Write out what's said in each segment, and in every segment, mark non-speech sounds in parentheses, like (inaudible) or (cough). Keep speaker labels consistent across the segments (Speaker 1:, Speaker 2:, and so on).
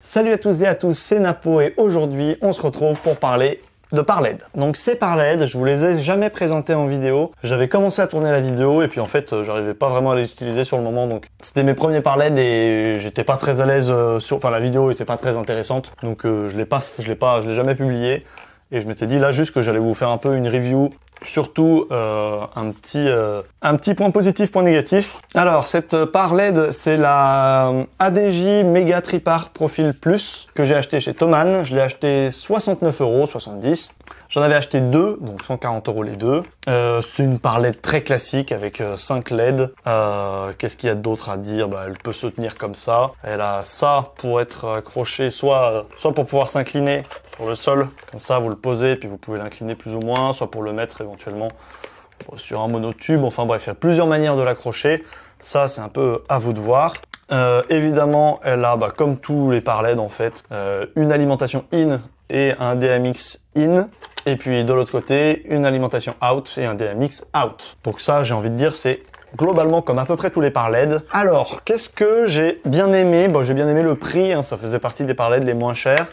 Speaker 1: Salut à tous et à tous, c'est Napo et aujourd'hui on se retrouve pour parler de Parled. Donc c'est Parled, je vous les ai jamais présentés en vidéo. J'avais commencé à tourner la vidéo et puis en fait euh, j'arrivais pas vraiment à les utiliser sur le moment donc c'était mes premiers Parled et j'étais pas très à l'aise euh, sur enfin la vidéo était pas très intéressante donc euh, je l'ai pas je l'ai pas je l'ai jamais publié et je m'étais dit là juste que j'allais vous faire un peu une review surtout euh, un, petit, euh, un petit point positif, point négatif. Alors, cette euh, part LED, c'est la ADJ Mega Tripart Profil Plus que j'ai acheté chez Thomann. Je l'ai acheté 69 euros, 70. J'en avais acheté deux, donc 140 euros les deux. c'est une part LED très classique avec 5 LED. Qu'est-ce qu'il y a d'autre à dire bah, Elle peut se tenir comme ça. Elle a ça pour être accrochée, soit, soit pour pouvoir s'incliner sur le sol, comme ça vous le posez, puis vous pouvez l'incliner plus ou moins, soit pour le mettre et éventuellement sur un monotube. Enfin bref, il y a plusieurs manières de l'accrocher. Ça, c'est un peu à vous de voir. Euh, évidemment, elle a, bah, comme tous les parallèles en fait, euh, une alimentation in et un DMX in. Et puis de l'autre côté, une alimentation out et un DMX out. Donc ça, j'ai envie de dire, c'est globalement comme à peu près tous les par Alors, qu'est-ce que j'ai bien aimé j'ai bien aimé le prix, hein, ça faisait partie des par les moins chers.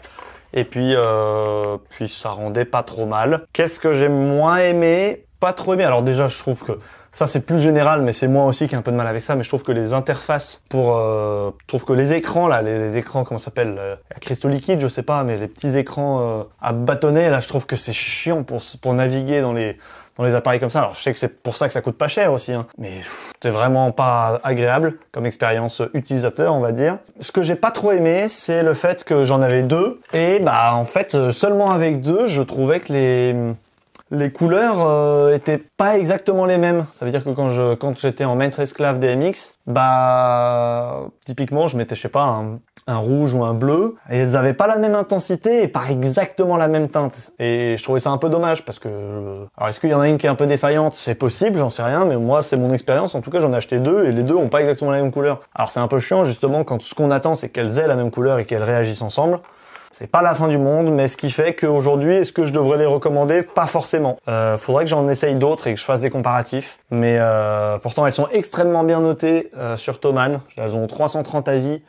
Speaker 1: Et puis, euh, puis ça rendait pas trop mal. Qu'est-ce que j'ai moins aimé pas trop aimé. Alors déjà, je trouve que ça c'est plus général, mais c'est moi aussi qui ai un peu de mal avec ça. Mais je trouve que les interfaces pour, euh, je trouve que les écrans là, les, écrans comment s'appelle, à euh, cristaux liquides, je sais pas, mais les petits écrans euh, à bâtonnets là, je trouve que c'est chiant pour pour naviguer dans les dans les appareils comme ça. Alors je sais que c'est pour ça que ça coûte pas cher aussi, hein. mais c'est vraiment pas agréable comme expérience utilisateur, on va dire. Ce que j'ai pas trop aimé, c'est le fait que j'en avais deux et bah en fait seulement avec deux, je trouvais que les les couleurs euh, étaient pas exactement les mêmes. Ça veut dire que quand je quand j'étais en maître esclave DMX, bah typiquement je mettais je sais pas un, rouge ou un bleu et elles avaient pas la même intensité et pas exactement la même teinte. Et je trouvais ça un peu dommage parce que euh, alors est-ce qu'il y en a une qui est un peu défaillante C'est possible, j'en sais rien, mais moi c'est mon expérience. En tout cas j'en ai acheté deux et les deux ont pas exactement la même couleur. Alors c'est un peu chiant justement quand ce qu'on attend c'est qu'elles aient la même couleur et qu'elles réagissent ensemble. C'est pas la fin du monde, mais ce qui fait qu'aujourd'hui, est-ce que je devrais les recommander Pas forcément. Euh, faudrait que j'en essaye d'autres et que je fasse des comparatifs. Mais euh, pourtant, elles sont extrêmement bien notées euh, sur Thoman. Elles ont 330 avis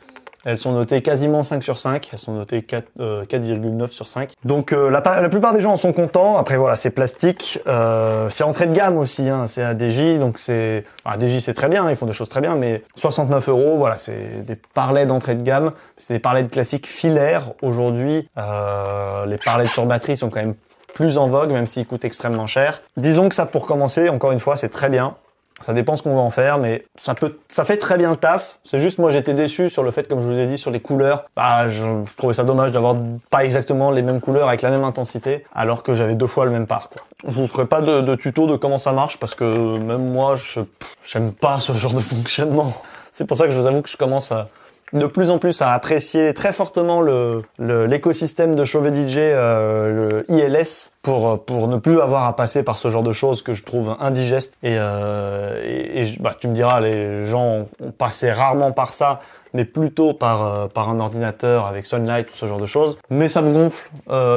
Speaker 1: elles sont notées quasiment 5 sur 5, elles sont notées 4,9 euh, sur 5. Donc euh, la, la, plupart des gens en sont contents, après voilà, c'est plastique, euh, c'est entrée de gamme aussi, hein. c'est ADJ, donc c'est... ADJ c'est très bien, ils font des choses très bien, mais 69 euros, voilà, c'est des parlais d'entrée de gamme, c'est des parlais de classique filaire aujourd'hui, les parlais sur batterie sont quand même plus en vogue, même s'ils coûtent extrêmement cher. Disons que ça, pour commencer, encore une fois, c'est très bien. Ça dépend ce qu'on va en faire, mais ça peut, ça fait très bien le taf. C'est juste moi j'étais déçu sur le fait, comme je vous ai dit, sur les couleurs. Bah, je, trouvais ça dommage d'avoir pas exactement les mêmes couleurs avec la même intensité, alors que j'avais deux fois le même parc. Quoi. Je vous ferai pas de, tuto de comment ça marche parce que même moi, je j'aime pas ce genre de (laughs) fonctionnement. C'est pour ça que je vous avoue que je commence à, de mm. plus en plus à apprécier très fortement le, l'écosystème de Chauvet DJ, euh, le ILS, pour, pour ne plus avoir à passer par ce genre de choses que je trouve indigeste. Et, euh, et, bah, tu me diras, les gens ont passé rarement par ça, mais plutôt par, euh, par un ordinateur avec Sunlight ou ce genre de choses. Mais ça me gonfle.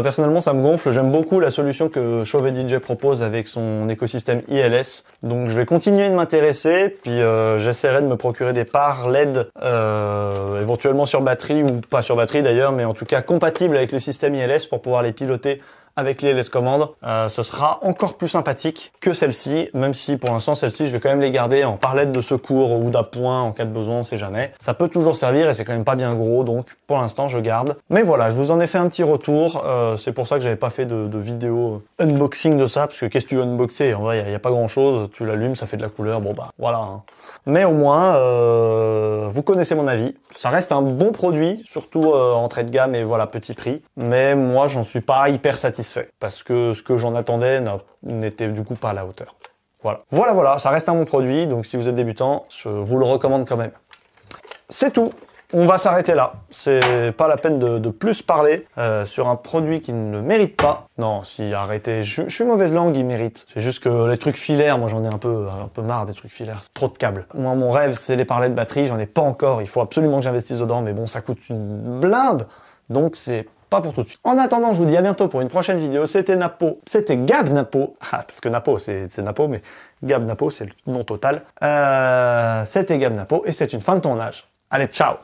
Speaker 1: personnellement, ça me gonfle. J'aime beaucoup la solution que Chauvet DJ propose avec son écosystème ILS. Donc je vais continuer de m'intéresser, puis j'essaierai de me procurer des parts LED. Euh, euh, éventuellement sur batterie ou pas sur batterie d'ailleurs, mais en tout cas compatible avec le système ILS pour pouvoir les piloter avec les LS commandes, euh, ce sera encore plus sympathique que celle-ci, même si pour l'instant celle-ci je vais quand même les garder en parlette de secours ou d'appoint en cas de besoin, on sait jamais. Ça peut toujours servir et c'est quand même pas bien gros, donc pour l'instant je garde. Mais voilà, je vous en ai fait un petit retour, euh, c'est pour ça que j'avais pas fait de, vidéo unboxing de ça, parce que qu'est-ce que tu veux unboxer En vrai, il n'y a, pas grand-chose, tu l'allumes, ça fait de la couleur, bon bah voilà. Hein. Mais au moins, vous connaissez mon avis ça reste un bon produit, surtout en euh, entrée de gamme et voilà, petit prix. Mais moi, j'en suis pas hyper satisfait parce que ce que j'en attendais n'était du coup pas à la hauteur. Voilà. Voilà, voilà, ça reste un bon produit. Donc si vous êtes débutant, je vous le recommande quand même. C'est tout. On va s'arrêter là. C'est pas la peine de, plus parler euh, sur un produit qui ne le mérite pas. Non, si arrêtez, je, suis mauvaise langue, il mérite. C'est juste que les trucs filaires, moi j'en ai un peu, euh, un peu marre des trucs filaires. Trop de câbles. Moi, mon rêve, c'est les parler de batterie. J'en ai pas encore. Il faut absolument que j'investisse dedans, mais bon, ça coûte une blinde. Donc c'est pas pour tout de suite. En attendant, je vous dis à bientôt pour une prochaine vidéo. C'était Napo, c'était Gab Napo, (laughs) ah, parce que Napo c'est Napo, mais Gab Napo c'est le nom total. Euh, c'était Gab Napo et c'est une fin de tournage. Allez, ciao